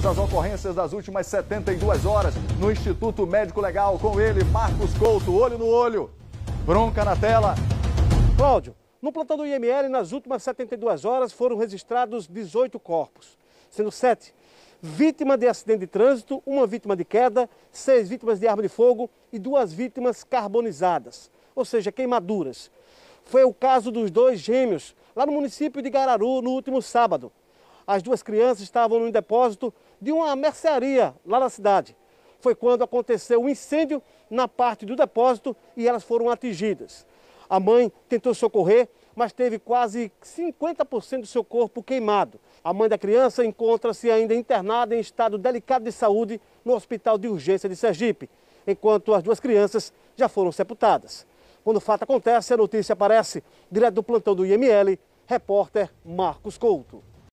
Vamos às ocorrências das últimas 72 horas no Instituto Médico Legal. Com ele, Marcos Couto, olho no olho. Bronca na tela. Cláudio, no plantão do IML, nas últimas 72 horas, foram registrados 18 corpos, sendo 7 vítima de acidente de trânsito, uma vítima de queda, seis vítimas de arma de fogo e duas vítimas carbonizadas, ou seja, queimaduras. Foi o caso dos dois gêmeos, lá no município de Gararu, no último sábado. As duas crianças estavam no depósito de uma mercearia lá na cidade. Foi quando aconteceu um incêndio na parte do depósito e elas foram atingidas. A mãe tentou socorrer, mas teve quase 50% do seu corpo queimado. A mãe da criança encontra-se ainda internada em estado delicado de saúde no Hospital de Urgência de Sergipe, enquanto as duas crianças já foram sepultadas. Quando o fato acontece, a notícia aparece direto do plantão do IML, repórter Marcos Couto.